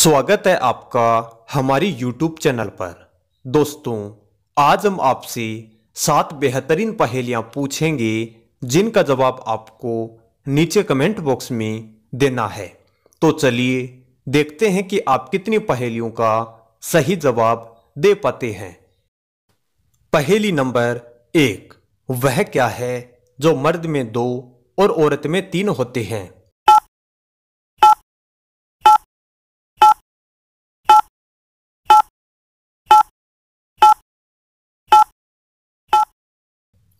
स्वागत है आपका हमारी YouTube चैनल पर दोस्तों आज हम आपसे सात बेहतरीन पहेलियां पूछेंगे जिनका जवाब आपको नीचे कमेंट बॉक्स में देना है तो चलिए देखते हैं कि आप कितनी पहेलियों का सही जवाब दे पाते हैं पहेली नंबर एक वह क्या है जो मर्द में दो और औरत में तीन होते हैं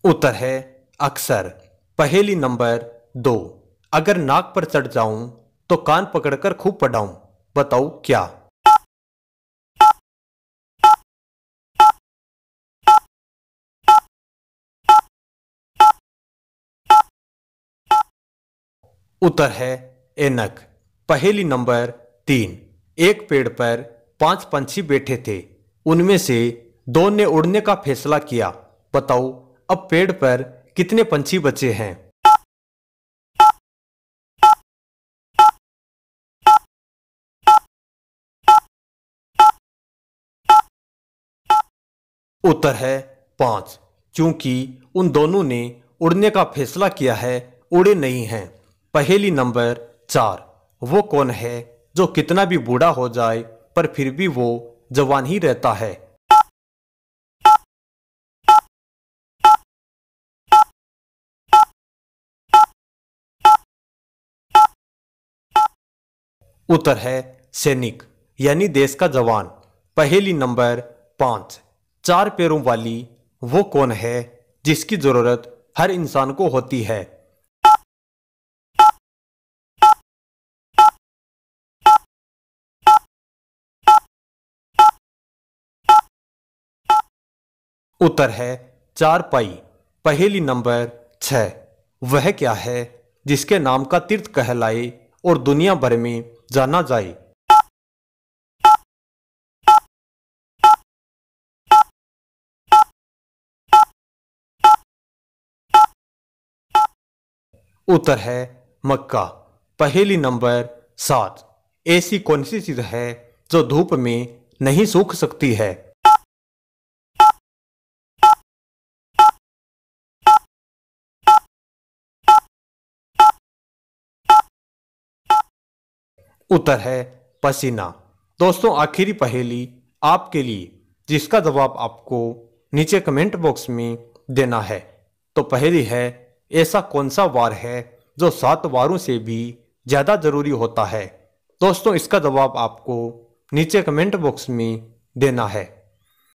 उत्तर है अक्सर पहेली नंबर दो अगर नाक पर चढ़ जाऊं तो कान पकड़कर खूब पढ़ाऊं बताओ क्या उत्तर है एनक पहेली नंबर तीन एक पेड़ पर पांच पंछी बैठे थे उनमें से दो ने उड़ने का फैसला किया बताओ अब पेड़ पर कितने पंछी बचे हैं उत्तर है पांच क्योंकि उन दोनों ने उड़ने का फैसला किया है उड़े नहीं हैं पहली नंबर चार वो कौन है जो कितना भी बूढ़ा हो जाए पर फिर भी वो जवान ही रहता है उत्तर है सैनिक यानी देश का जवान पहली नंबर पांच चार पैरों वाली वो कौन है जिसकी जरूरत हर इंसान को होती है उत्तर है चार पाई पहली नंबर छह वह क्या है जिसके नाम का तीर्थ कहलाए और दुनिया भर में जाना जाए उत्तर है मक्का पहली नंबर सात ऐसी कौन सी चीज है जो धूप में नहीं सूख सकती है उत्तर है पसीना दोस्तों आखिरी पहेली आपके लिए जिसका जवाब आपको नीचे कमेंट बॉक्स में देना है तो पहली है ऐसा कौन सा वार है जो सात वारों से भी ज़्यादा ज़रूरी होता है दोस्तों इसका जवाब आपको नीचे कमेंट बॉक्स में देना है